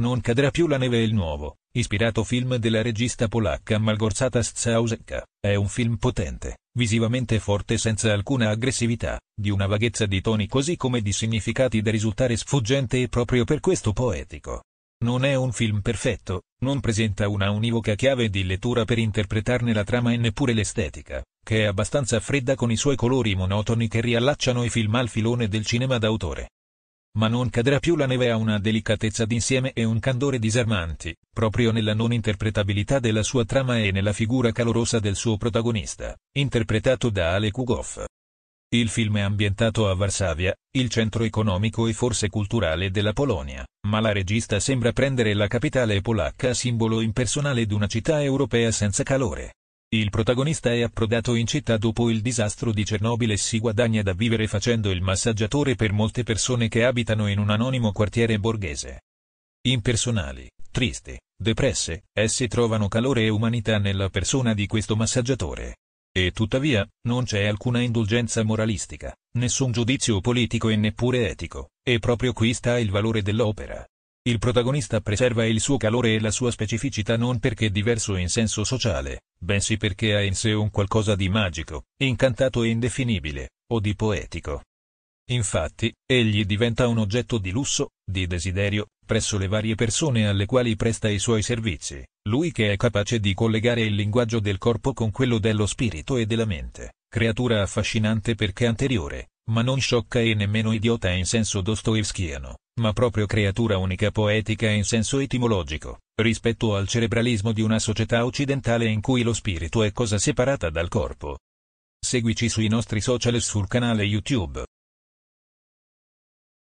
Non cadrà più la neve e il nuovo, ispirato film della regista polacca Malgorzata Strzałżecka, è un film potente, visivamente forte senza alcuna aggressività, di una vaghezza di toni così come di significati da risultare sfuggente e proprio per questo poetico. Non è un film perfetto, non presenta una univoca chiave di lettura per interpretarne la trama e neppure l'estetica, che è abbastanza fredda con i suoi colori monotoni che riallacciano i film al filone del cinema d'autore ma non cadrà più la neve ha una delicatezza d'insieme e un candore disarmanti, proprio nella non interpretabilità della sua trama e nella figura calorosa del suo protagonista, interpretato da Ale Kugoff. Il film è ambientato a Varsavia, il centro economico e forse culturale della Polonia, ma la regista sembra prendere la capitale polacca simbolo impersonale di una città europea senza calore. Il protagonista è approdato in città dopo il disastro di Cernobile e si guadagna da vivere facendo il massaggiatore per molte persone che abitano in un anonimo quartiere borghese. Impersonali, tristi, depresse, essi trovano calore e umanità nella persona di questo massaggiatore. E tuttavia, non c'è alcuna indulgenza moralistica, nessun giudizio politico e neppure etico, e proprio qui sta il valore dell'opera. Il protagonista preserva il suo calore e la sua specificità non perché diverso in senso sociale, bensì perché ha in sé un qualcosa di magico, incantato e indefinibile, o di poetico. Infatti, egli diventa un oggetto di lusso, di desiderio, presso le varie persone alle quali presta i suoi servizi, lui che è capace di collegare il linguaggio del corpo con quello dello spirito e della mente, creatura affascinante perché anteriore, ma non sciocca e nemmeno idiota in senso dostoevskiano, ma proprio creatura unica poetica in senso etimologico, rispetto al cerebralismo di una società occidentale in cui lo spirito è cosa separata dal corpo. Seguici sui nostri social e sul canale YouTube.